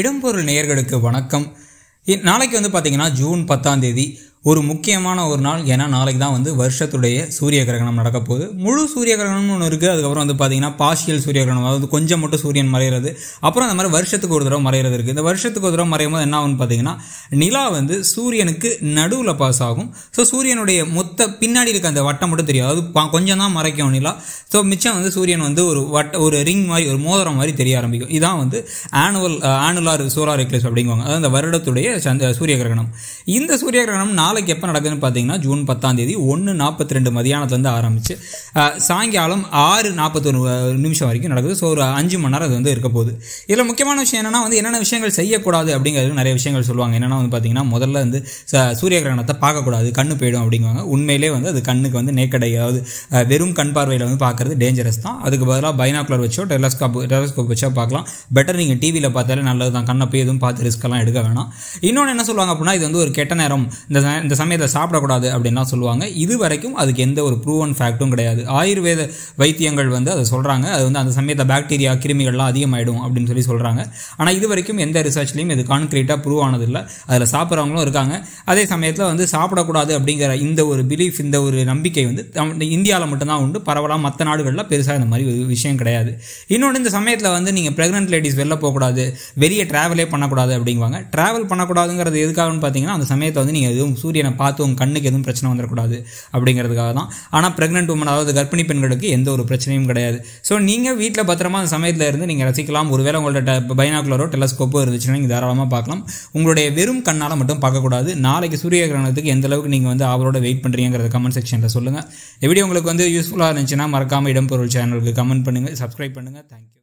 இடம்பொருள் நேயர்களுக்கு வணக்கம் நாளைக்கு வந்து பார்த்தீங்கன்னா ஜூன் பத்தாம் தேதி ஒரு முக்கியமான ஒரு நாள் ஏன்னா நாளைக்கு தான் வந்து வருஷத்துடைய சூரிய கிரகணம் நடக்க போகுது முழு சூரிய கிரகணம்னு ஒன்று இருக்குது அதுக்கப்புறம் வந்து பார்த்திங்கன்னா பாசியல் சூரிய கிரகணம் அதாவது கொஞ்சம் மட்டும் சூரியன் மறைகிறது அப்புறம் அந்த மாதிரி வருஷத்துக்கு ஒரு தடவை மறைகிறது இருக்குது இந்த வருஷத்துக்கு ஒரு தடவை மறையும் போது என்ன ஆகும்னு பார்த்தீங்கன்னா நிலா வந்து சூரியனுக்கு நடுவில் பாஸ் ஆகும் ஸோ சூரியனுடைய மொத்த பின்னாடி இருக்க அந்த வட்டம் மட்டும் தெரியும் அதாவது கொஞ்சம் தான் மறைக்கும் நிலா ஸோ மிச்சம் வந்து சூரியன் வந்து ஒரு வட்ட ஒரு ரிங் மாதிரி ஒரு மோதிரம் மாதிரி தெரிய ஆரம்பிக்கும் இதான் வந்து ஆனுவல் ஆனுலார் சோலார் எக்லிப்ஸ் அப்படிங்குவாங்க அதாவது அந்த வருடத்துடைய சந்த சூரிய கிரகணம் இந்த சூரிய கிரகணம் நாளைக்கு எப்போ நடக்குதுன்னு பார்த்தீங்கன்னா ஜூன் பத்தாம் தேதி ஒன்று நாற்பத்தி ரெண்டு மதியானத்துலேருந்து ஆரம்பிச்சு சாயங்காலம் ஆறு நாற்பத்தொரு நிமிஷம் வரைக்கும் நடக்குது ஸோ ஒரு அஞ்சு மணி நேரம் அது வந்து இருக்க போகுது இதில் முக்கியமான விஷயம் என்னென்னா வந்து என்னென்ன விஷயங்கள் செய்யக்கூடாது அப்படிங்கிறது நிறைய விஷயங்கள் சொல்லுவாங்க என்னென்னா வந்து பார்த்தீங்கன்னா முதல்ல வந்து சூரிய கிரகணத்தை பார்க்கக்கூடாது கண்ணு போயிடும் அப்படிங்குவாங்க உண்மையிலே வந்து அது கண்ணுக்கு வந்து நேக்கடை அதாவது வெறும் கண் பார்வையில் வந்து பார்க்குறது டேஞ்சரஸ் தான் அதுக்கு பதிலாக பைனாக்குலர் வச்சோ டெலஸ்காப் டெலஸ்கோப் வச்சோ பார்க்கலாம் பெட்டர் நீங்கள் டிவியில் பார்த்தாலே நல்லது தான் கண்ணை போய் எதுவும் பார்த்து ரிஸ்க்கெல்லாம் எடுக்க வேணாம் இன்னொன்று என்ன சொல்லுவாங்க அப்படின்னா இது வந்து ஒரு கெட்ட நேரம் இந்த இந்த சமயத்தை சாப்பிடக்கூடாது அப்படின்லாம் சொல்லுவாங்க இது வரைக்கும் அதுக்கு எந்த ஒரு ப்ரூவன் ஃபேக்ட்டும் கிடையாது ஆயுர்வேத வைத்தியங்கள் வந்து அதை சொல்கிறாங்க அது வந்து அந்த சமயத்தை பாக்டீரியா கிருமிகள்லாம் அதிகமாயிடும் அப்படின்னு சொல்லி சொல்கிறாங்க ஆனால் இது வரைக்கும் எந்த ரிசர்ச்லேயும் இது கான்க்ரீட்டாக ப்ரூவ் ஆனதில்லை அதில் சாப்பிட்றவங்களும் இருக்காங்க அதே சமயத்தில் வந்து சாப்பிடக்கூடாது அப்படிங்கிற இந்த ஒரு பிலீஃப் இந்த ஒரு நம்பிக்கை வந்து இந்தியாவில் மட்டும்தான் உண்டு பரவலாக மற்ற நாடுகளில் பெருசாக இந்த மாதிரி விஷயம் கிடையாது இன்னொன்று இந்த சமயத்தில் வந்து நீங்கள் ப்ரெக்னென்ட் லேடிஸ் வெளில போகக்கூடாது வெளியே ட்ராவலே பண்ணக்கூடாது அப்படிங்குவாங்க ட்ராவல் பண்ணக்கூடாதுங்கிறது எதுக்காகன்னு பார்த்தீங்கன்னா அந்த சமயத்தை வந்து நீங்கள் எதுவும் சூரியனை பார்த்து உங்கள் கண்ணுக்கு எதுவும் பிரச்சனை வந்துடக்கூடாது அப்படிங்கிறதுக்காக தான் ஆனால் ப்ரெக்னென்ட் உமன் அதாவது கர்ப்பிணி பெண்களுக்கு எந்த ஒரு பிரச்சனையும் கிடையாது ஸோ நீங்கள் வீட்டில் பத்திரமா அந்த சமயத்தில் இருந்து நீங்கள் ரசிக்கலாம் ஒருவேளை ட பைனாக்குலரோ டெலஸ்கோப்போ இருந்துச்சுன்னா நீங்கள் தாராளமாக பார்க்கலாம் உங்களுடைய வெறும் கண்ணால் மட்டும் பார்க்கக்கூடாது நாளைக்கு சூரிய கிரகணத்துக்கு எந்த அளவுக்கு நீங்கள் வந்து அவரோட வெயிட் பண்ணுறீங்கிறத கமெண்ட் செக்ஷனில் சொல்லுங்கள் எப்படி உங்களுக்கு வந்து யூஸ்ஃபுல்லாக இருந்துச்சுன்னா மறக்காமல் இடம்பொருள் சேனலுக்கு கமெண்ட் பண்ணுங்கள் சப்ஸ்கிரைப் பண்ணுங்கள் தேங்க்யூ